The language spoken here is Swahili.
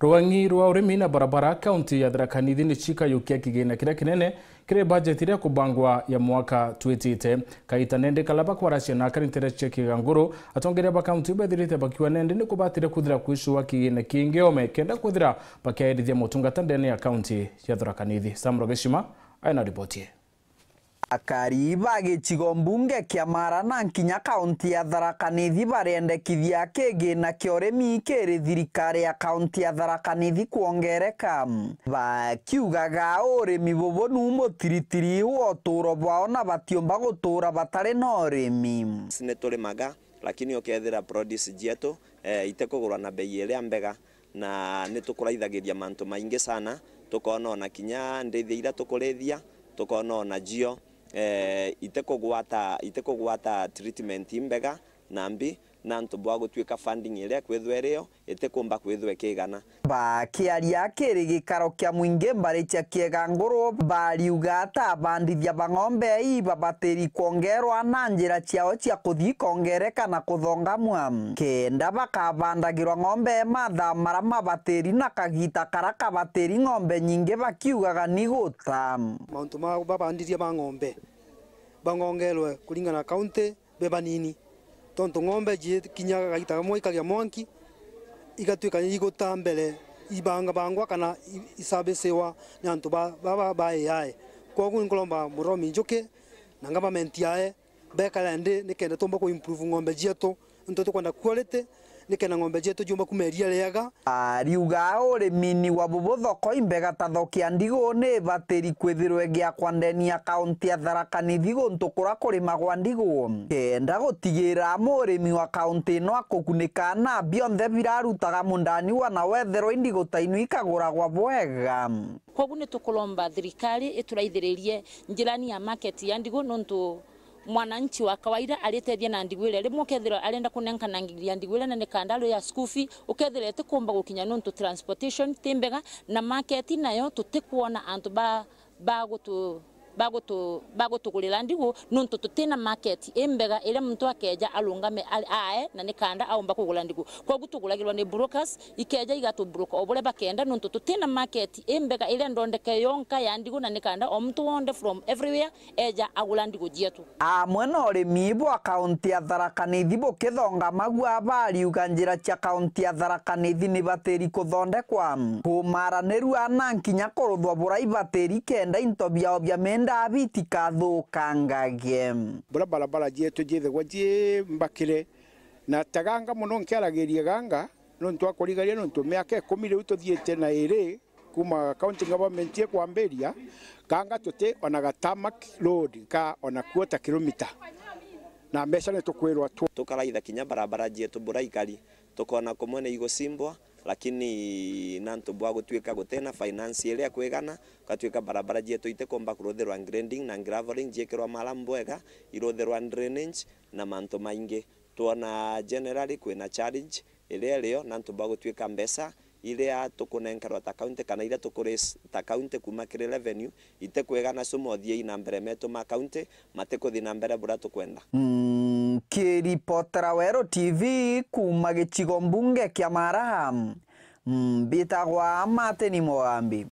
rwangi rwa urimi na barabara kaunti ya tharakani thiini cikaiyukia kigina kiria kinene kiri bajeti iria kubangwa ya mwaka twitite kaita nende kala bakwaracia na akarintere cekiga nguru atongeria ba kaunti bethirite bakiwa nende ni kubatire kuthira kuicua kigina kingi ome kenda kuthira bakiairithia mutungata ndene ya kaunti ya tharakanithi samro gicima aina ripotie akariba gĩcigo mbunge kĩa Mara na nkinya kaunti ya Tharaka Nithi barendekithia kĩgĩna kĩa ũrĩmi kĩrĩ thirikari ya kaunti ya Tharaka Nithi kuongereka bakiugaga ũrĩmi bũbũnu tiritiri wa ũtũũro bwao na batiũmba gũtũũra batarĩ na ũrĩmi nĩ tũrĩmaga lakini ũkethĩra produce jeto eh, itekũgũrwa na bei ĩrĩa mbega na nĩ tũkũraithagĩria mantu maingĩ sana tũkona ona kinya ndĩithia ira tũkũrĩithia tũkona ona jio eh, itekugwata itekugwata treatment imbega nambi na ntubwa gutwika funding iria kwithwe rio itikumba kwithwe kigana bakiaria kiri gikaro kia mwingi cha kiega nguru bariuga ta bandithia bang'ombe ii babatiri kwongerwa na njira ciao cia kuthii kongereka na kuthongamwa kenda bakabandagirwa ng'ombe madha mara mabatiri na kagita kara kabatiri ng'ombe nyingi bakiugaga ni guta mauntu ma babandirie ma ng'ombe bangongelwe kulingana na kaunti beba nini tontu ng'ombe jikinyaga gaita gamwe ikagia mwanki igatuika iguta mbere ibanga bangwa kana isabisiwa ni antu baba baiyae koguo nkolomba muromi njuki na ngavamenti yae bekara ndi nikenda tumba kuimprove ng'ombe jiatu ntu tukwenda quality nikena ng'ombe cietu ciuma kuma iria riuga ariuga urimini wa bubuthoko imbega tathokia ndigu ni batiri kwithirwe giakwa ndenia kaunti ya tharaka nithi guntukura kurima gwa ndigu kenda gutigira mi wa kaunti ino akukunika na bionthe birarutaga wa na wetherwo indigu ta inu ikaguragwa bwega koguo ni tukulomba thirikari njirani ya market ya ndigu nuntu mwananchi wa kawaida aritethia na ndigwire rimwe ukethira arenda ngiria ndigwire na nikandaru ya skufi ukethira itikumba gukinya nuntu transportation timbega na market nayo tutikuona antu ba bagutu bagutugulira ndigu nuntu tutina market imbega ile muntu akeja alungame ae na nikanda aumba kugula ndigu kogu tugulagirwa ni brokers ikeja igatubruka obule bakenda nuntu tutina market imbega ile ndondeke yonka ya ndigu na nikanda omuntu wonde from everywhere eja agula ndigu jietu amwena urimi bwa account ya tharaka nithi bukithonga magu abali njira cha account ya tharaka nithi ni batiri kuthondekwa kumaranirua na nkinya kuruthwa burai batiri kenda intobia obya menda ndabitika thukangagie mbura barabara jetu jithagwa ji mbakire na taganga muno nkiaragiria ganga no nitwakurigaria no ntu miaka ikumi riu tuthiite na iri kuma county government ikwambiria ganga tuti ona gatamak road ka ona kuota kilomita na mbeca ni tukwirwa tu tukaraitha kinya barabara jetu mbura ikari tukona kumwe ni igucimbwa lakini nanto bwago tuweka bwa gutuika gutena financially akwigana gatuika barabara jeto jietu itekomba kuruthirwa grinding na graveling jiekirwa mara mbwega iruthirwa drainage na manto mainge tuona generally kwina challenge ile leo nanto bwago tuweka mbesa ile iria tukunenkerwa ta county kana ile tukuris ta county kuma kire revenue itekwigana cumothie ina mbere metu ma county mateko na mbere bura tukwenda mm ukiribotera wero tv kuma gĩcigo mbunge kĩa maraha mbitagwa Martin Mũgambi